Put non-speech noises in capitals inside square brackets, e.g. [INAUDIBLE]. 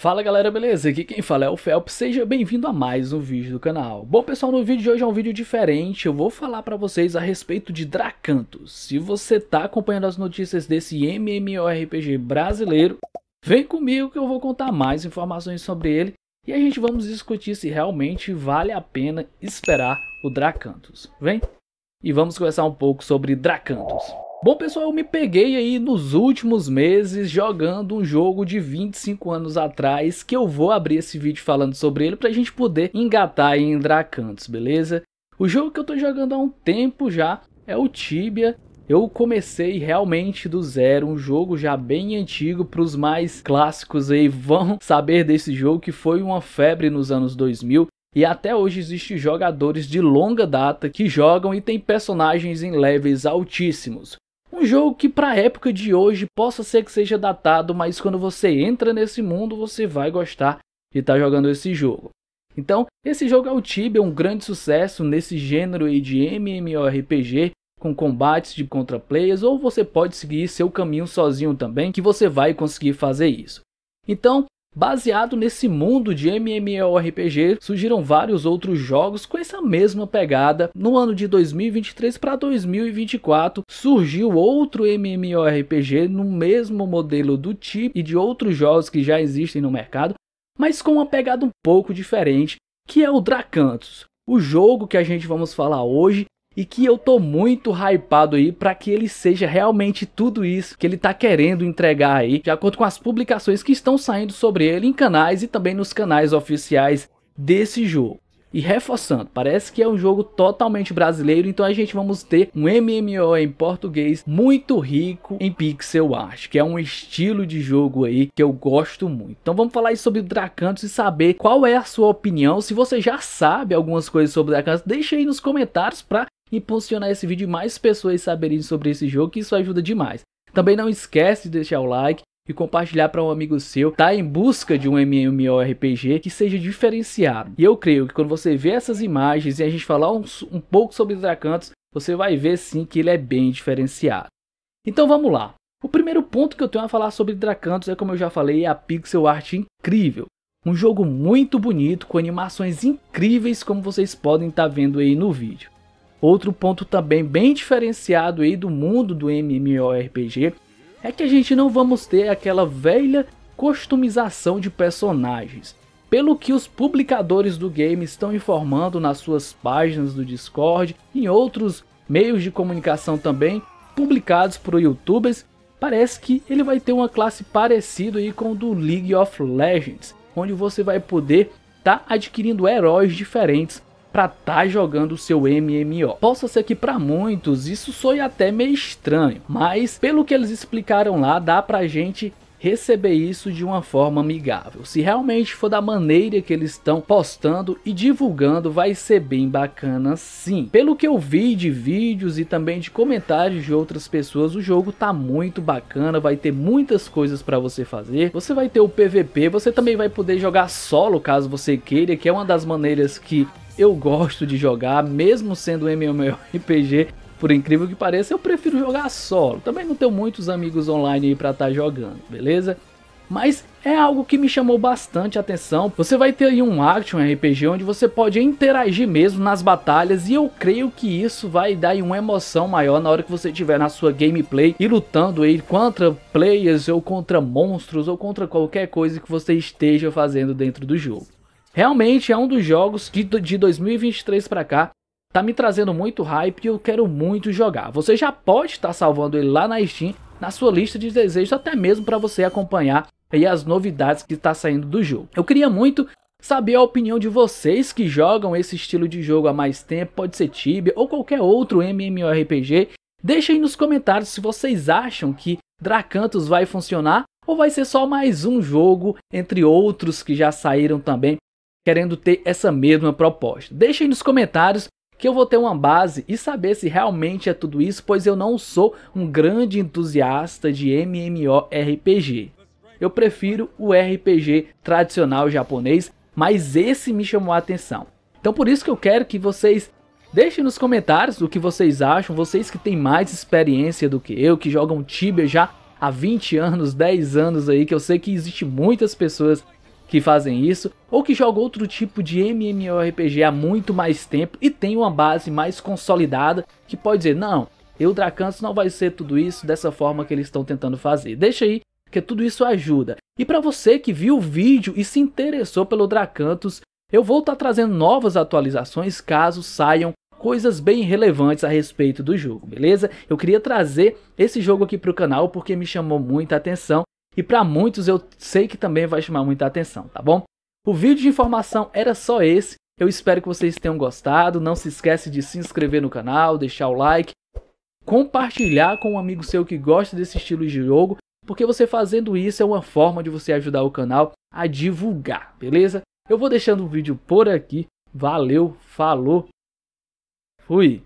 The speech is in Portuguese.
Fala galera, beleza? Aqui quem fala é o Felps, seja bem-vindo a mais um vídeo do canal. Bom pessoal, no vídeo de hoje é um vídeo diferente, eu vou falar para vocês a respeito de Dracantos. Se você tá acompanhando as notícias desse MMORPG brasileiro, vem comigo que eu vou contar mais informações sobre ele e a gente vamos discutir se realmente vale a pena esperar o Dracantos. Vem? E vamos conversar um pouco sobre Dracantos. Bom pessoal, eu me peguei aí nos últimos meses jogando um jogo de 25 anos atrás que eu vou abrir esse vídeo falando sobre ele pra gente poder engatar em Dracantos, beleza? O jogo que eu tô jogando há um tempo já é o Tibia. Eu comecei realmente do zero, um jogo já bem antigo para os mais clássicos aí [LAUGHS] vão saber desse jogo que foi uma febre nos anos 2000. E até hoje existem jogadores de longa data que jogam e tem personagens em levels altíssimos um jogo que para a época de hoje possa ser que seja datado, mas quando você entra nesse mundo você vai gostar de estar tá jogando esse jogo. Então, esse jogo é o Tibia, um grande sucesso nesse gênero de MMORPG com combates de contra players, ou você pode seguir seu caminho sozinho também, que você vai conseguir fazer isso. Então, Baseado nesse mundo de MMORPG, surgiram vários outros jogos com essa mesma pegada. No ano de 2023 para 2024, surgiu outro MMORPG no mesmo modelo do tipo e de outros jogos que já existem no mercado, mas com uma pegada um pouco diferente, que é o Dracantos. O jogo que a gente vamos falar hoje e que eu tô muito hypado aí para que ele seja realmente tudo isso que ele tá querendo entregar aí, de acordo com as publicações que estão saindo sobre ele em canais e também nos canais oficiais desse jogo. E reforçando, parece que é um jogo totalmente brasileiro, então a gente vamos ter um MMO em português muito rico em pixel art, que é um estilo de jogo aí que eu gosto muito. Então vamos falar sobre o Dracantos e saber qual é a sua opinião. Se você já sabe algumas coisas sobre o Dracantos, deixa aí nos comentários para e posicionar esse vídeo e mais pessoas saberem sobre esse jogo, que isso ajuda demais. Também não esquece de deixar o like e compartilhar para um amigo seu, tá em busca de um MMORPG que seja diferenciado. E eu creio que quando você vê essas imagens e a gente falar um, um pouco sobre Dracantos, você vai ver sim que ele é bem diferenciado. Então vamos lá. O primeiro ponto que eu tenho a falar sobre Dracantos é, como eu já falei, a pixel art incrível. Um jogo muito bonito, com animações incríveis como vocês podem estar tá vendo aí no vídeo. Outro ponto também bem diferenciado aí do mundo do MMORPG é que a gente não vamos ter aquela velha customização de personagens. Pelo que os publicadores do game estão informando nas suas páginas do Discord e em outros meios de comunicação também, publicados por youtubers, parece que ele vai ter uma classe parecida aí com o do League of Legends, onde você vai poder estar tá adquirindo heróis diferentes para estar tá jogando o seu MMO. Possa ser que para muitos isso soe até meio estranho, mas pelo que eles explicaram lá, dá pra gente receber isso de uma forma amigável. Se realmente for da maneira que eles estão postando e divulgando, vai ser bem bacana sim. Pelo que eu vi de vídeos e também de comentários de outras pessoas, o jogo tá muito bacana, vai ter muitas coisas para você fazer. Você vai ter o PVP, você também vai poder jogar solo caso você queira, que é uma das maneiras que eu gosto de jogar, mesmo sendo MMORPG, por incrível que pareça, eu prefiro jogar solo. Também não tenho muitos amigos online aí pra estar tá jogando, beleza? Mas é algo que me chamou bastante atenção. Você vai ter aí um action RPG onde você pode interagir mesmo nas batalhas e eu creio que isso vai dar uma emoção maior na hora que você estiver na sua gameplay e lutando aí contra players ou contra monstros ou contra qualquer coisa que você esteja fazendo dentro do jogo. Realmente é um dos jogos de, de 2023 para cá. Tá me trazendo muito hype e eu quero muito jogar. Você já pode estar tá salvando ele lá na Steam, na sua lista de desejos, até mesmo para você acompanhar aí as novidades que está saindo do jogo. Eu queria muito saber a opinião de vocês que jogam esse estilo de jogo há mais tempo, pode ser Tibia ou qualquer outro MMORPG. Deixa aí nos comentários se vocês acham que Dracantos vai funcionar ou vai ser só mais um jogo entre outros que já saíram também querendo ter essa mesma proposta? Deixem nos comentários que eu vou ter uma base e saber se realmente é tudo isso, pois eu não sou um grande entusiasta de MMORPG. Eu prefiro o RPG tradicional japonês, mas esse me chamou a atenção. Então por isso que eu quero que vocês deixem nos comentários o que vocês acham, vocês que têm mais experiência do que eu, que jogam Tibia já há 20 anos, 10 anos aí, que eu sei que existe muitas pessoas que fazem isso, ou que jogam outro tipo de MMORPG há muito mais tempo e tem uma base mais consolidada que pode dizer, não, eu Dracantos não vai ser tudo isso dessa forma que eles estão tentando fazer. Deixa aí que tudo isso ajuda. E para você que viu o vídeo e se interessou pelo Dracantos, eu vou estar tá trazendo novas atualizações caso saiam coisas bem relevantes a respeito do jogo, beleza? Eu queria trazer esse jogo aqui para o canal porque me chamou muita atenção e para muitos eu sei que também vai chamar muita atenção, tá bom? O vídeo de informação era só esse. Eu espero que vocês tenham gostado. Não se esquece de se inscrever no canal, deixar o like, compartilhar com um amigo seu que gosta desse estilo de jogo, porque você fazendo isso é uma forma de você ajudar o canal a divulgar, beleza? Eu vou deixando o vídeo por aqui. Valeu, falou, fui!